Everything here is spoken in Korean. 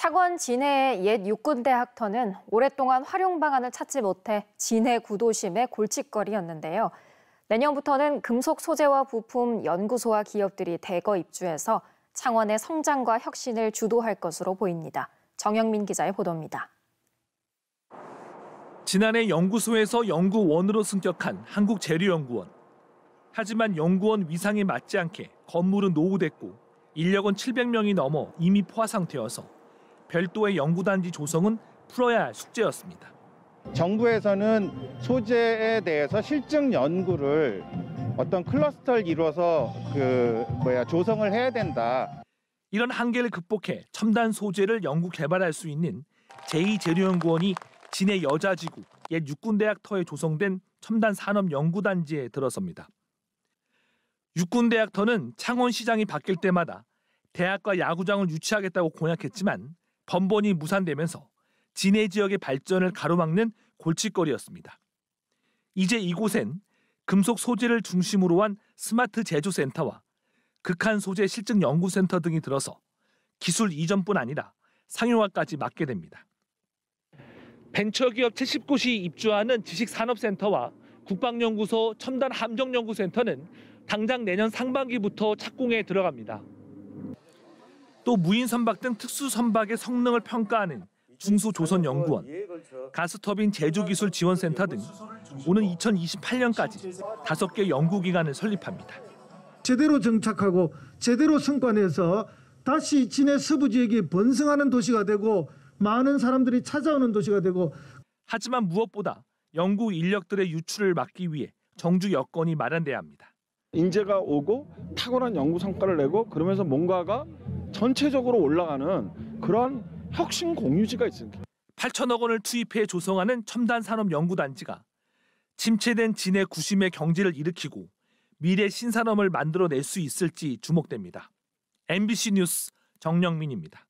차원 진해의 옛 육군대 학터는 오랫동안 활용 방안을 찾지 못해 진해 구도심의 골칫거리였는데요. 내년부터는 금속 소재와 부품 연구소와 기업들이 대거 입주해서 창원의 성장과 혁신을 주도할 것으로 보입니다. 정영민 기자의 보도입니다. 지난해 연구소에서 연구원으로 승격한 한국재료연구원. 하지만 연구원 위상에 맞지 않게 건물은 노후됐고 인력은 700명이 넘어 이미 포화 상태여서 별도의 연구단지 조성은 풀어야 할 숙제였습니다. 정부에서는 소재에 대해서 실증 연구를 어떤 클러스터를 이루어서 그 뭐야 조성을 해야 된다. 이런 한계를 극복해 첨단 소재를 연구 개발할 수 있는 제2재료연구원이 진해 여자지구 옛 육군대학터에 조성된 첨단 산업 연구단지에 들어섭니다. 육군대학터는 창원시장이 바뀔 때마다 대학과 야구장을 유치하겠다고 공약했지만 번번이 무산되면서 진해 지역의 발전을 가로막는 골칫거리였습니다. 이제 이곳엔 금속 소재를 중심으로 한 스마트 제조 센터와 극한 소재 실증 연구센터 등이 들어서 기술 이전뿐 아니라 상용화까지 맡게 됩니다. 벤처기업 70곳이 입주하는 지식산업센터와 국방연구소 첨단함정연구센터는 당장 내년 상반기부터 착공에 들어갑니다. 또 무인 선박 등 특수 선박의 성능을 평가하는 중수조선연구원 가스터빈 제조기술지원센터 등 오는 2028년까지 다섯 개 연구기관을 설립합니다. 제대로 정착하고 제대로 성과내서 다시 진해 서부 지역이 번성하는 도시가 되고 많은 사람들이 찾아오는 도시가 되고 하지만 무엇보다 연구 인력들의 유출을 막기 위해 정주 여건이 마련돼야 합니다. 인재가 오고 탁월한 연구 성과를 내고 그러면서 뭔가가 전체적으로 올라가는 그런 혁신 공유지가 있습니다. 8천억 원을 투입해 조성하는 첨단 산업 연구단지가 침체된 진해 구심의 경제를 일으키고 미래 신산업을 만들어낼 수 있을지 주목됩니다. MBC 뉴스 정영민입니다.